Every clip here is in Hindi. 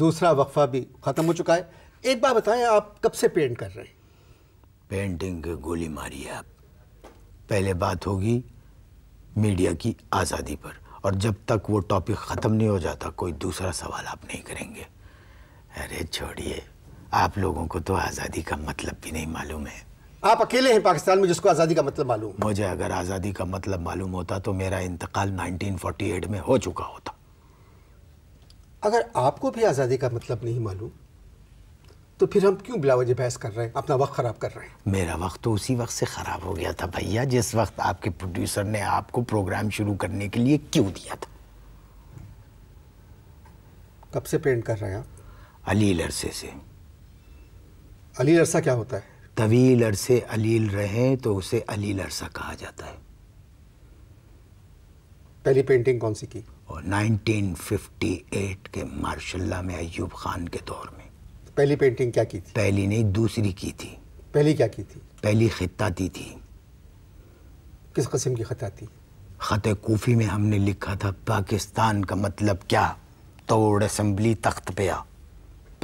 दूसरा वक्फा भी ख़त्म हो चुका है एक बार बताएं आप कब से पेंट कर रहे हैं पेंटिंग गोली मारी है आप पहले बात होगी मीडिया की आज़ादी पर और जब तक वो टॉपिक ख़त्म नहीं हो जाता कोई दूसरा सवाल आप नहीं करेंगे अरे छोड़िए आप लोगों को तो आज़ादी का मतलब भी नहीं मालूम है आप अकेले हैं पाकिस्तान में जिसको आज़ादी का मतलब मालूम मुझे अगर आज़ादी का मतलब मालूम होता तो मेरा इंतकाल 1948 में हो चुका होता अगर आपको भी आज़ादी का मतलब नहीं मालूम तो फिर हम क्यों बिलावज बहस कर रहे हैं अपना वक्त ख़राब कर रहे हैं मेरा वक्त तो उसी वक्त से ख़राब हो गया था भैया जिस वक्त आपके प्रोड्यूसर ने आपको प्रोग्राम शुरू करने के लिए क्यों दिया था कब से पेंट कर रहे हैं आप अलील अरसे से अलील अरसा क्या होता है तवील अरसे अलील रहे तो उसे अलील अरसा कहा जाता है पहली पेंटिंग कौन सी की और 1958 के मार्शल्ला में अयूब खान के दौर में पहली पेंटिंग क्या की थी पहली नहीं दूसरी की थी पहली क्या की थी पहली खिताती थी किस कस्म की खता थी ख़त कोफ़ी में हमने लिखा था पाकिस्तान का मतलब क्या तोड़ असम्बली तख्त पे आ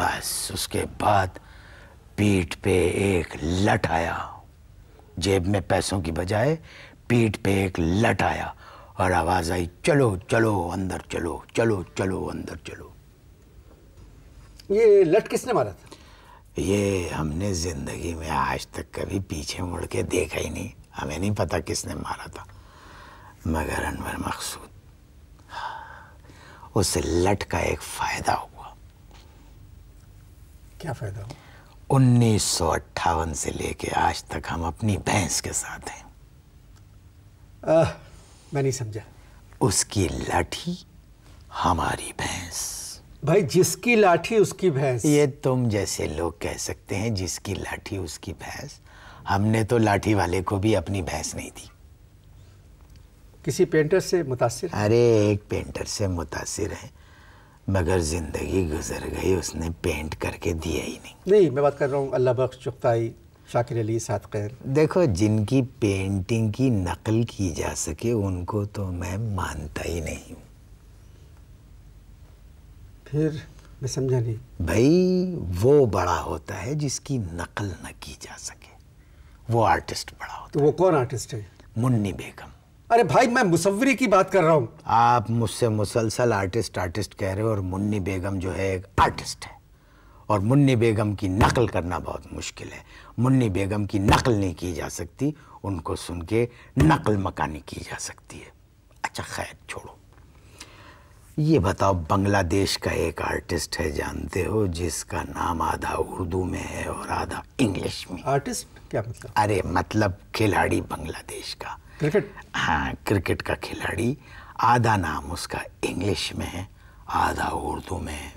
बस उसके बाद पीठ पे एक लट आया जेब में पैसों की बजाय पीठ पे एक लट आया और आवाज आई चलो चलो अंदर चलो चलो चलो अंदर चलो ये लट किसने मारा था ये हमने जिंदगी में आज तक कभी पीछे मुड़ के देखा ही नहीं हमें नहीं पता किसने मारा था मगर अनवर मकसूद उस लट का एक फायदा हुआ क्या फायदा हुआ उन्नीस से लेके आज तक हम अपनी भैंस के साथ हैं मैं नहीं समझा उसकी लाठी हमारी भैंस भाई जिसकी लाठी उसकी भैंस ये तुम जैसे लोग कह सकते हैं जिसकी लाठी उसकी भैंस हमने तो लाठी वाले को भी अपनी भैंस नहीं दी किसी पेंटर से मुतासर अरे एक पेंटर से मुतासर है मगर ज़िंदगी गुजर गई उसने पेंट करके दिया ही नहीं नहीं मैं बात कर रहा हूँ अल्लाह बख्श चुकताई शाकिर अली सादकर देखो जिनकी पेंटिंग की नकल की जा सके उनको तो मैं मानता ही नहीं हूँ फिर मैं समझा नहीं भाई वो बड़ा होता है जिसकी नकल न की जा सके वो आर्टिस्ट बड़ा होता तो वो कौन आर्टिस्ट है मुन्नी बेगम अरे भाई मैं मुसवरी की बात कर रहा हूँ आप मुझसे मुसलसल आर्टिस्ट आर्टिस्ट कह रहे हो और मुन्नी बेगम जो है एक आर्टिस्ट है और मुन्नी बेगम की नकल करना बहुत मुश्किल है मुन्नी बेगम की नकल नहीं की जा सकती उनको सुन के नकल मकानी की जा सकती है अच्छा खैर छोड़ो ये बताओ बांग्लादेश का एक आर्टिस्ट है जानते हो जिसका नाम आधा उर्दू में है और आधा इंग्लिश में आर्टिस्ट क्या मतलब अरे मतलब खिलाड़ी बांग्लादेश का क्रिकेट हाँ क्रिकेट का खिलाड़ी आधा नाम उसका इंग्लिश में है आधा उर्दू में है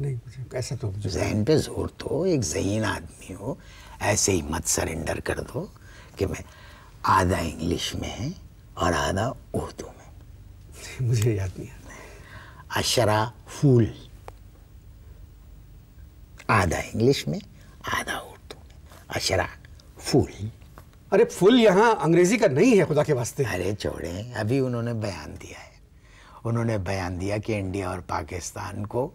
नहीं ऐसा तो जहन पे जोर दो एक जहीन आदमी हो ऐसे ही मत सरेंडर कर दो कि मैं आधा इंग्लिश में है और आधा उर्दू में मुझे याद नहीं आता अशरा फूल आधा इंग्लिश में आधा उर्दू में अशरा फूल अरे फूल यहाँ अंग्रेजी का नहीं है खुदा के वास्ते अरे छोड़े अभी उन्होंने बयान दिया है उन्होंने बयान दिया कि इंडिया और पाकिस्तान को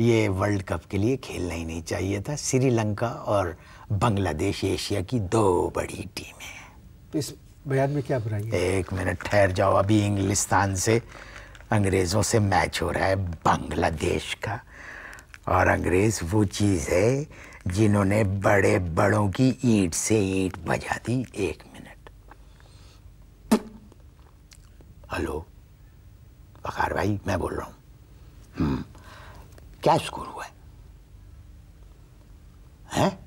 ये वर्ल्ड कप के लिए खेलना ही नहीं चाहिए था श्रीलंका और बांग्लादेश एशिया की दो बड़ी टीमें हैं इस बयान में क्या बुराई है एक मिनट ठहर जाओ अभी इंग्लिस्तान से अंग्रेज़ों से मैच हो रहा है बांग्लादेश का और अंग्रेज़ वो चीज़ है जिन्होंने बड़े बड़ों की ईट से ईट बजा दी एक मिनट हेलो बखार भाई मैं बोल रहा हूँ हम्म। क्या स्कोर हुआ है हैं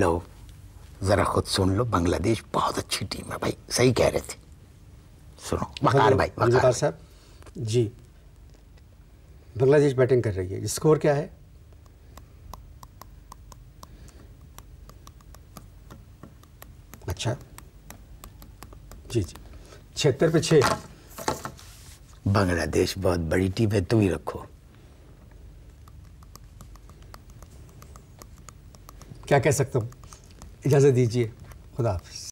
लो ज़रा खुद सुन लो बांग्लादेश बहुत अच्छी टीम है भाई सही कह रहे थे सुनो बकार भाई बकार साहब जी बांग्लादेश बैटिंग कर रही है स्कोर क्या है अच्छा जी जी छिहत्तर पे छः बांग्लादेश बहुत बड़ी टीम है तुम तो ही रखो क्या कह सकता हूँ इजाज़त दीजिए खुदा हाफ